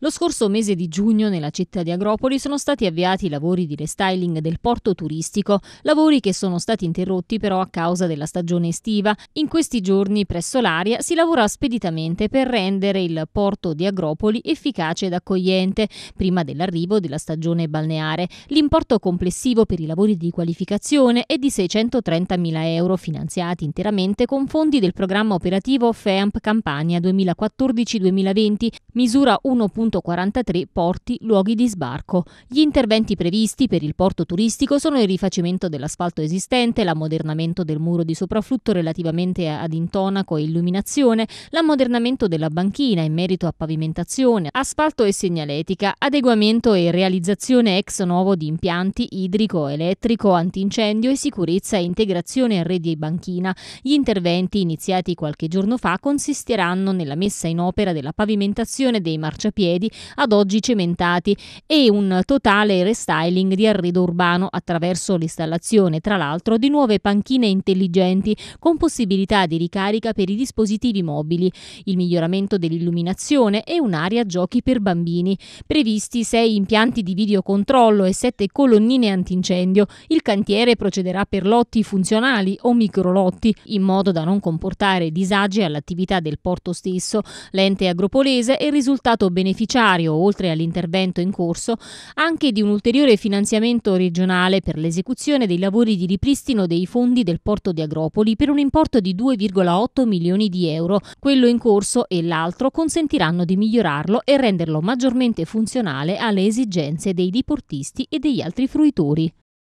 Lo scorso mese di giugno nella città di Agropoli sono stati avviati i lavori di restyling del porto turistico, lavori che sono stati interrotti però a causa della stagione estiva. In questi giorni presso l'aria si lavora speditamente per rendere il porto di Agropoli efficace ed accogliente prima dell'arrivo della stagione balneare. L'importo complessivo per i lavori di qualificazione è di 630.000 euro finanziati interamente con fondi del programma operativo FEAMP Campania 2014-2020, misura 1.1 1.43 Porti, luoghi di sbarco. Gli interventi previsti per il porto turistico sono il rifacimento dell'asfalto esistente, l'ammodernamento del muro di soprafflutto relativamente ad intonaco e illuminazione, l'ammodernamento della banchina in merito a pavimentazione, asfalto e segnaletica, adeguamento e realizzazione ex novo di impianti idrico, elettrico, antincendio e sicurezza e integrazione arredi e banchina. Gli interventi iniziati qualche giorno fa consisteranno nella messa in opera della pavimentazione dei marciapiedi marciapiedi ad oggi cementati e un totale restyling di arredo urbano attraverso l'installazione tra l'altro di nuove panchine intelligenti con possibilità di ricarica per i dispositivi mobili, il miglioramento dell'illuminazione e un'area giochi per bambini. Previsti sei impianti di videocontrollo e sette colonnine antincendio. Il cantiere procederà per lotti funzionali o microlotti in modo da non comportare disagi all'attività del porto stesso. L'ente agropolese è risultato beneficiario beneficiario, oltre all'intervento in corso, anche di un ulteriore finanziamento regionale per l'esecuzione dei lavori di ripristino dei fondi del porto di Agropoli per un importo di 2,8 milioni di euro. Quello in corso e l'altro consentiranno di migliorarlo e renderlo maggiormente funzionale alle esigenze dei diportisti e degli altri fruitori.